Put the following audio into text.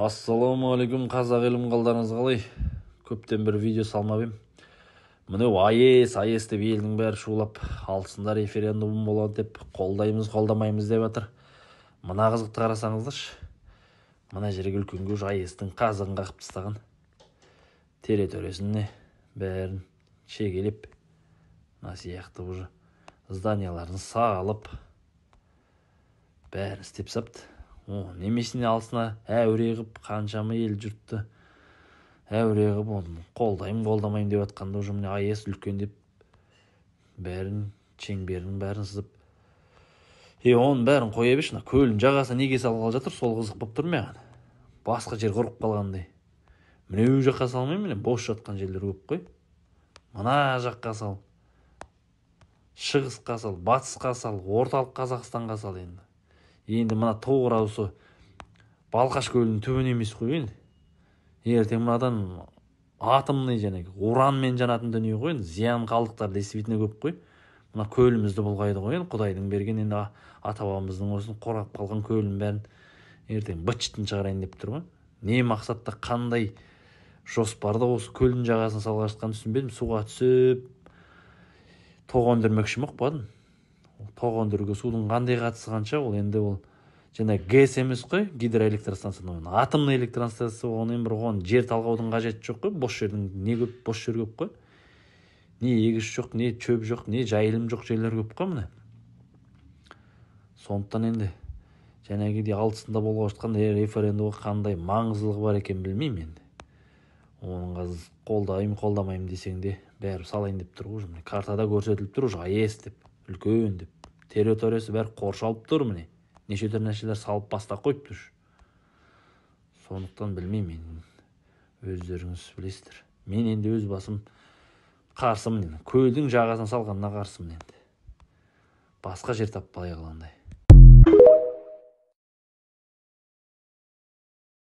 ассалаумағалейкум қазақ елім қалдарыңыз қалай көптен бір видео салмап ем міне аес аес деп елдің бәрі шулап Алсында референдум болады деп қолдаймыз қолдамаймыз деп жатыр мына қызықты қарасаңыздаршы мына жерге үлкен көш аестің қазығын қағып тастаған территориясын не бәрін шегелеп мына сияқты уже зданияларын салып бәрін істеп сапты немесіне алсына әуре қып қаншама ел жұртты әуре қып оны қолдаймын қолдамаймын деп жатқанда уже міне аэс деп бәрін шеңберінің бәрін сызып е оның бәрін қоя берші мына көлдің жағасына неге салғалы жатыр сол қызық болып тұр маған басқа жер құрып қалғандай мінеу жаққа салмаймын міне бос жатқан жерлер көп қой мына жаққа сал шығысқа сал батысқа сал орталық қазақстанға сал енді енді мына тура осы балқаш көлінің түбін емес қой енді ертең мынадан атомный жаңағы уранмен жанатын дүние ғой енді зиян қалдықтар действительно көп қой мына көлімізді бұлғайды ғой енді құдайдың берген енді ата бабамыздың осы қорап қалған көлінің бәрін ертең быт шытын шығарайын деп тұр ғой не мақсатта қандай жоспарда осы көлдің жағасын салып жатқанын түсінбедім суға түсіп тоқ өндірмекші ма ұқпадым тоқ өндіруге судың қандай қатысы қанша ол енді ол жаңағы гэс емес қой гидроэлектростанция атомный электростанция болғаннан бір оған жер талғаудың қажеті жоқ қой бос жердің не көп бос жер көп қой не егіс жоқ не шөп жоқ не жайылым жоқ жерлер көп қой міне сондықтан енді жаңағыдей алтысында болып жатқан э, референдумға қандай маңыздылығы бар екенін білмеймін енді оның қазір қолдаймын қолдамаймын десең де бәрібір салайын деп тұр ғой картада көрсетіліп тұр уже аэс деп үлкен деп территориясы бәрі қоршалып тұр міне неше түрлі нәрселер салып бастап қойып тұр сондықтан білмеймін мен өздеріңіз білесіздер мен енді өз басым қарсымын енді көлдің жағасына салғанына қарсымын енді басқа жер таппай қалғандай